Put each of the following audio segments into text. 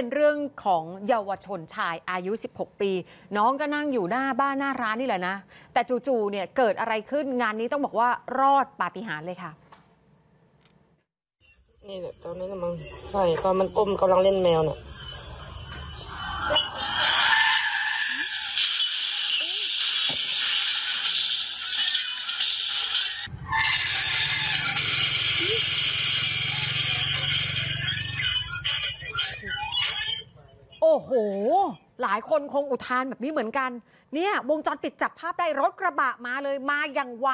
เป็นเรื่องของเยาวชนชายอายุ 16 ปี น้องก็นั่งอยู่หน้าบ้านหน้าร้านนี่แหละนะ แต่จู่ๆ เนี่ยเกิดอะไรขึ้นงานนี้ต้องบอกว่ารอดปาฏิหาริย์เลยค่ะ นี่แหละตอนนี้กำลัง ใส่ตอนมันก้มกำลังเล่นแมวเนี่ยโอ้โห หลายคนคงอุทานแบบนี้เหมือนกัน เนี่ยวงจรปิดจับภาพได้รถกระบะมาเลยมาอย่างไว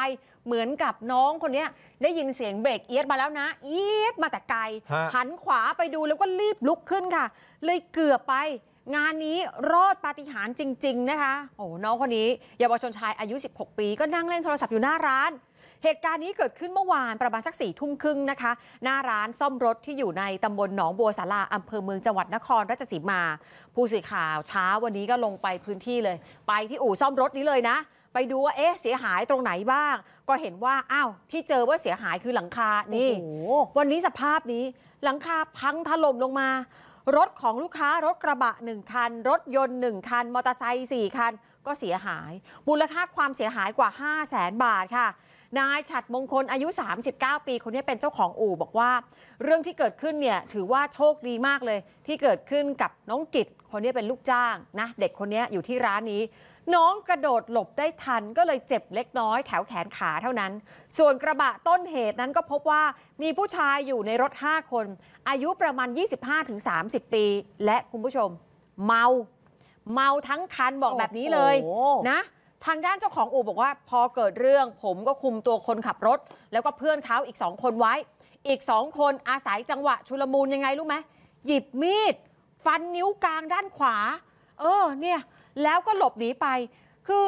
เหมือนกับน้องคนนี้ได้ยินเสียงเบรกเอียดมาแล้วนะ เอียดมาแต่ไกลหันขวาไปดูแล้วก็รีบลุกขึ้นค่ะ เลยเกือบไป งานนี้รอดปาฏิหาริย์จริง ๆ นะคะโอ้โหน้องคนนี้เยาวชนชายอายุ 16 ปี ก็นั่งเล่นโทรศัพท์อยู่หน้าร้านเหตุการณ์นี้เกิดขึ้นเมื่อวานประมาณสักสี่ทุ่มครึ่งนะคะ หน้าร้านซ่อมรถที่อยู่ในตำบลหนองบัวสาราอำเภอเมืองจังหวัดนครราชสีมา ผู้สื่อข่าวเช้าวันนี้ก็ลงไปพื้นที่เลย ไปที่อู่ซ่อมรถนี้เลยนะ ไปดูว่า เอ๊ะ เสียหายตรงไหนบ้าง ก็เห็นว่า อ้าว ที่เจอว่าเสียหายคือหลังคา นี่วันนี้สภาพนี้ หลังคาพังถล่มลงมา รถของลูกค้ารถกระบะหนึ่งคันรถยนต์หนึ่งคัน มอเตอร์ไซค์สี่คัน ก็เสียหาย มูลค่าความเสียหายกว่า 5 0 0แสนบาทค่ะนายฉัดมงคลอายุ 39 ปีคนนี้เป็นเจ้าของอู่บอกว่า เรื่องที่เกิดขึ้นเนี่ยถือว่าโชคดีมากเลยที่เกิดขึ้นกับน้องกิตคนนี้เป็นลูกจ้างนะเด็กคนนี้อยู่ที่ร้านนี้ น้องกระโดดหลบได้ทันก็เลยเจ็บเล็กน้อยแถวแขนขาเท่านั้น ส่วนกระบะต้นเหตุนั้นก็พบว่ามีผู้ชายอยู่ในรถ5คน อายุประมาณ 25-30 ปี และคุณผู้ชม เมา เมาทั้งคันบอกแบบนี้เลยนะทางด้านเจ้าของอู่บอกว่า พอเกิดเรื่อง ผมก็คุมตัวคนขับรถ แล้วก็เพื่อนเขาอีกสองคนไว้ อีกสองคนอาศัยจังหวะชุลมูลยังไงรู้ไหมหยิบมีด ฟันนิ้วกลางด้านขวา เออเนี่ย แล้วก็หลบหนีไป คือ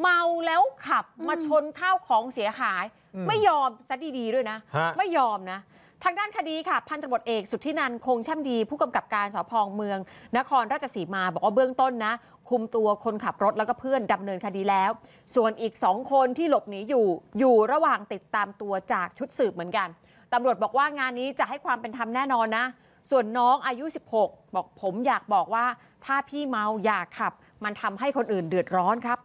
เมาแล้วขับมาชนข้าวของเสียหาย ไม่ยอมซะดี ๆ ด้วยนะ ไม่ยอมนะทางด้านคดีค่ะ พันตำรวจเอกสุทธินันคงช่ำดีผู้กำกับการสพเมือง นครราชสีมาบอกว่าเบื้องต้นนะ คุมตัวคนขับรถแล้วก็เพื่อนดำเนินคดีแล้ว ส่วนอีกสองคนที่หลบหนีอยู่อยู่ระหว่างติดตามตัวจากชุดสืบเหมือนกันตำรวจบอกว่างานนี้จะให้ความเป็นธรรมแน่นอนนะ ส่วนน้องอายุ 16 บอกผมอยากบอกว่าถ้าพี่เมาอย่าขับมันทำให้คนอื่นเดือดร้อนครับ